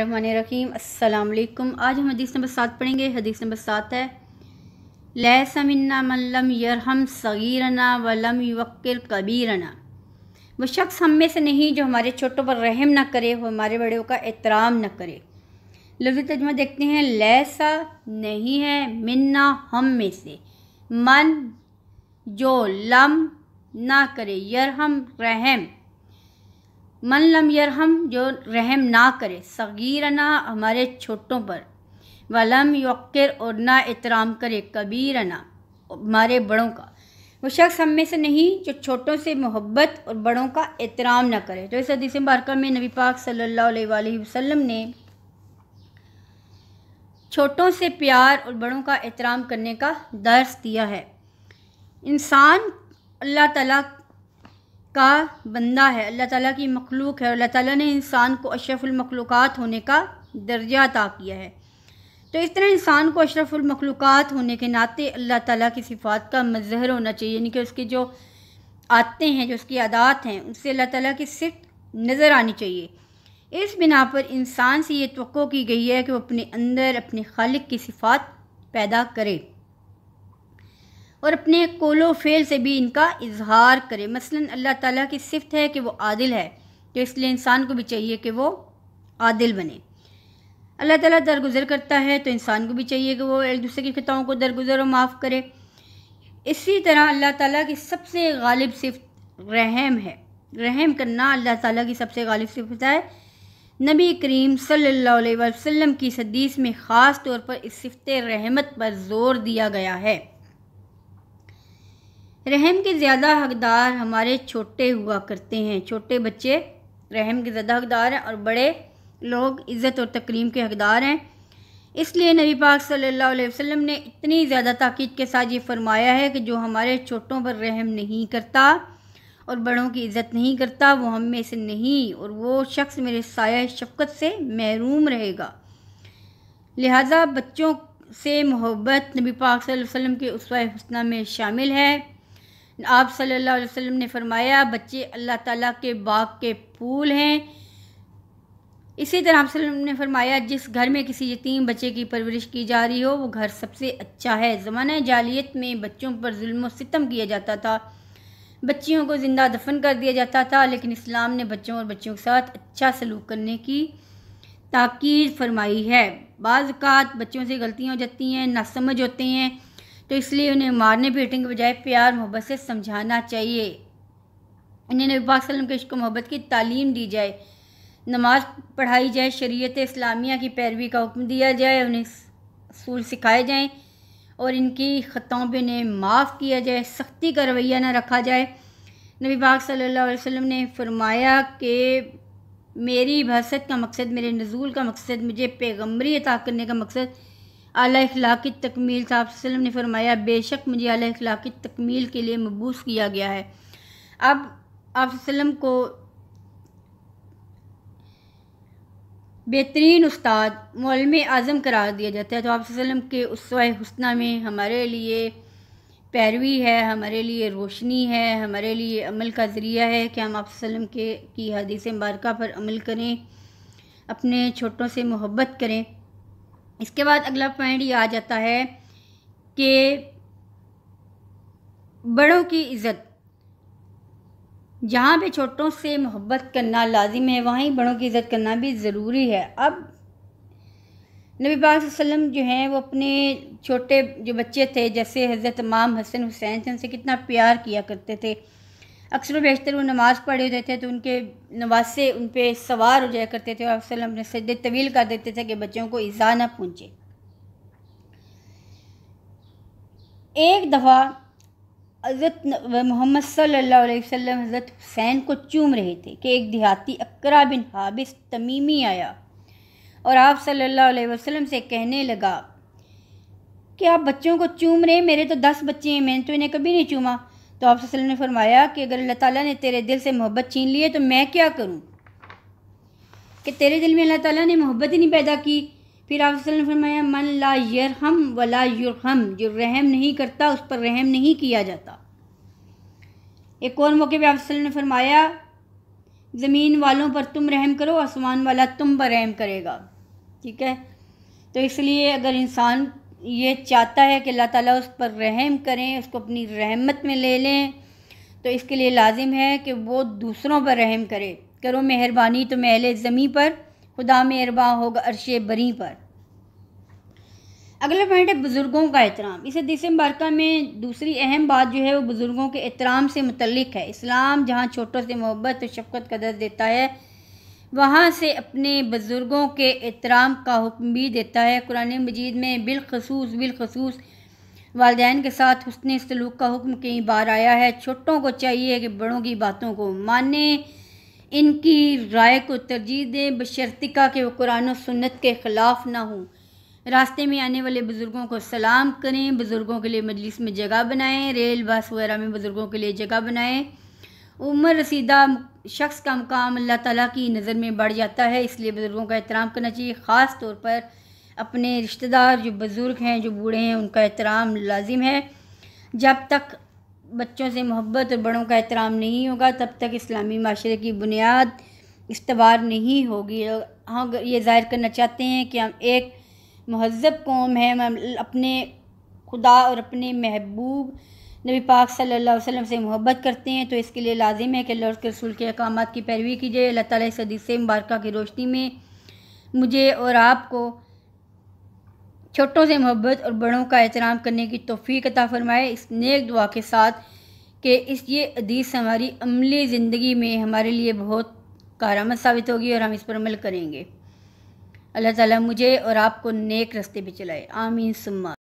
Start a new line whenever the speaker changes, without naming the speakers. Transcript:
रहीम अस्सलाम वालेकुम आज हम हदीस नंबर सात पढ़ेंगे हदीस नंबर सात है लहसमिन्ना मल्लम यरहम सगीरना वलम युवक्र कबीरना वो शख्स हम में से नहीं जो हमारे छोटों पर रहम ना करे वो हमारे बड़ों का एहतराम न करे लफ्ज़ तजमा देखते हैं लहसा नहीं है मिन्ना हम में से मन जो लम ना करे यरहम रहम मन लम यरहम जो रहम ना करे सगीरना हमारे छोटों पर वलम यक्र और ना एहतराम करे कबीरना हमारे बड़ों का वो शख्स हम में से नहीं जो छोटों से मोहब्बत और बड़ों का एहतराम ना करे तो इस हदीस मुबारका में नबी पाक सल्लल्लाहु अलैहि वसल्लम ने छोटों से प्यार और बड़ों का एहतराम करने का दर्स दिया है इंसान अल्लाह ताला का बंदा है अल्लाह ताला की मखलूक है अल्लाह ताला ने इंसान को अशरफुलमखलूक़ात होने का दर्जा अता किया है तो इस तरह इंसान को अशरफुलमखलूक़ात होने के नाते अल्लाह ताला की सिफात का मजहर होना चाहिए यानी कि उसके जो आते हैं जो उसकी आदात हैं उससे अल्लाह ताला की सिर्फ नज़र आनी चाहिए इस बिना पर इंसान से ये तो की गई है कि वो अपने अंदर अपने खालिक की सिफात पैदा करे और अपने कोलो फेल से भी इनका इजहार करें मसलन अल्लाह ताला की सिफत है कि वो आदिल है तो इसलिए इंसान को भी चाहिए कि वो आदिल बने अल्लाह ताला दरगुजर करता है तो इंसान को भी चाहिए कि वो एक दूसरे की खताओं को दरगुजर और माफ़ करे इसी तरह अल्लाह ताला की सबसे गालिब सिफत रहम है रहम करना अल्लाह ताला की सबसे गालिब सिफत है नबी करीम सल्लल्लाहु अलैहि वसल्लम की हदीस में ख़ास तौर पर इस सिफत रहमत पर ज़ोर दिया गया है रहम के ज़्यादा हकदार हमारे छोटे हुआ करते हैं छोटे बच्चे रहम के ज़्यादा हकदार हैं और बड़े लोग इज़्ज़त और तकरीम के हकदार हैं इसलिए नबी पाक सल्लल्लाहु अलैहि वसल्लम ने इतनी ज़्यादा ताक़ीद के साथ ये फरमाया है कि जो हमारे छोटों पर रहम नहीं करता और बड़ों की इज़्ज़त नहीं करता वो हम में से नहीं और वो शख्स मेरे साय शफकत से महरूम रहेगा लिहाजा बच्चों से मोहब्बत नबी पाक सल्लल्लाहु अलैहि वसल्लम के उसवा हसना में शामिल है आप सल्लल्लाहु अलैहि वसल्लम ने फरमाया बच्चे अल्लाह ताला के बाग के फूल हैं इसी तरह आप वसल्लम ने फरमाया जिस घर में किसी यतीम बच्चे की परवरिश की जा रही हो वो घर सबसे अच्छा है ज़माना जालियत में बच्चों पर जुल्म सितम किया जाता था बच्चियों को ज़िंदा दफन कर दिया जाता था लेकिन इस्लाम ने बच्चों और बच्चों के साथ अच्छा सलूक करने की ताकीद फरमाई है बाज़ात बच्चों से गलतियाँ हो जाती हैं नासमझ होते हैं तो इसलिए उन्हें मारने पीटने के बजाय प्यार मोहब्बत से समझाना चाहिए उन्हें नबी पाक वसल्लम के इश्क मोहब्बत की तालीम दी जाए नमाज पढ़ाई जाए शरीयत इस्लामिया की पैरवी का हुक्म दिया जाए उन्हें असूल सिखाए जाएँ और इनकी ख़तों पर इन्हें माफ़ किया जाए सख्ती का रवैया ना रखा जाए नबी पाक सल्लल्लाहु अलैहि वसल्लम ने फरमाया कि मेरी बहसत का मकसद मेरे नज़ूल का मकसद मुझे पैगम्बरी अता करने का मकसद अली अखलाक़ तकमील साहब ने फरमाया बेशक मुझे अली अखलाक़ तकमील के लिए मबूस किया गया है अब आप को बेहतरीन उस्ताद मौलम आज़म करार दिया जाता है तो आप के उसवा में हमारे लिए पैरवी है हमारे लिए रोशनी है हमारे लिए अमल का ज़रिया है कि हम आप के की हदीस मबारक पर अमल करें अपने छोटों से मोहब्बत करें इसके बाद अगला पॉइंट ये आ जाता है कि बड़ों की इज़्ज़त जहाँ पे छोटों से मोहब्बत करना लाजिम है वहीं बड़ों की इज़्ज़त करना भी ज़रूरी है अब नबी पाक वसल्लम जो हैं वो अपने छोटे जो बच्चे थे जैसे हज़रत इमाम हसन हुसैन थे उनसे कितना प्यार किया करते थे अक्सर बेशतर वो नमाज़ पढ़े होते थे तो उनके नवासे उन पर सवार हो जाया करते थे और अक्सर ने सद तवील कर देते थे कि बच्चों को ईज़ा ना पहुँचे एक दफ़ा हज़रत मोहम्मद सल्ला वसम हज़रत हुसैन को चूम रहे थे कि एक देहाती अकरा बिन हाबिस तमीमी आया और आप सल्ला वसलम से कहने लगा कि आप बच्चों को चूम रहे मेरे तो दस बच्चे हैं मैंने तो इन्हें कभी नहीं चूमा तो आप ने फरमाया कि अगर अल्लाह ताला ने तेरे दिल से मोहब्बत छीन ली है तो मैं क्या करूं कि तेरे दिल में अल्लाह ताला ने मोहब्बत ही नहीं पैदा की फिर आप ने फरमाया मन ला यरहम वला युरहम जो रहम नहीं करता उस पर रहम नहीं किया जाता एक और मौके पर आप ने फरमाया ज़मीन वालों पर तुम रहम करो आसमान वाला तुम पर रहम करेगा ठीक है तो इसलिए अगर इंसान ये चाहता है कि अल्लाह ताला उस पर रहम करें उसको अपनी रहमत में ले लें तो इसके लिए लाजिम है कि वो दूसरों पर रहम करे करो मेहरबानी तो महल ज़मी पर खुदा मेहरबान होगा अरश बरी पर अगला पॉइंट है बुज़ुर्गों का एहतराम इस हदीस मुबारक में दूसरी अहम बात जो है वो बुज़ुर्गों के एहतराम से मुतलक है इस्लाम जहाँ छोटों से मोहब्बत और शफकत का दर्ज देता है वहाँ से अपने बुज़ुर्गों के एहतराम का हुक्म भी देता है कुरान मजीद में बिलखसूस बिलखसूस वालदेन के साथ हसन सलूक का हुक्म कई बार आया है छोटों को चाहिए कि बड़ों की बातों को माने इनकी राय को तरजीह दें बशर्तिका के कुरान और सुन्नत के ख़िलाफ़ ना हों रास्ते में आने वाले बुज़ुर्गों को सलाम करें बुज़ुर्गों के लिए मजलिस में जगह बनाएं रेल बस वगैरह में बुज़ुर्गों के लिए जगह बनाएं उम्र रसीदा शख्स का मकाम अल्लाह ताला की नज़र में बढ़ जाता है इसलिए बुज़ुर्गों का एहतराम करना चाहिए ख़ास तौर पर अपने रिश्तेदार जो बुज़ुर्ग हैं जो बूढ़े हैं उनका एहतराम लाजिम है जब तक बच्चों से मोहब्बत और बड़ों का एहतराम नहीं होगा तब तक इस्लामी माशरे की बुनियाद इस्तवार नहीं होगी हम हाँ, ये ज़ाहिर करना चाहते हैं कि हम एक महजब कौम है हम अपने खुदा और अपने महबूब नबी पाक सल्लल्लाहु अलैहि वसल्लम से मोहब्बत करते हैं तो इसके लिए लाजिम है कि अल्लाह के रसूल के अहकाम की पैरवी की जाए अल्लाह ताली इस हदीस मुबारक की रोशनी में मुझे और आपको छोटों से मोहब्बत और बड़ों का एहतराम करने की तोफ़ी अता फ़रमाए इस नेक दुआ के साथ कि इस ये हदीस हमारी अमली ज़िंदगी में हमारे लिए बहुत कारामद साबित होगी और हम इस पर अमल करेंगे अल्लाह ताला मुझे और आपको नेक रस्ते पर चलाए आमीन सुम्मा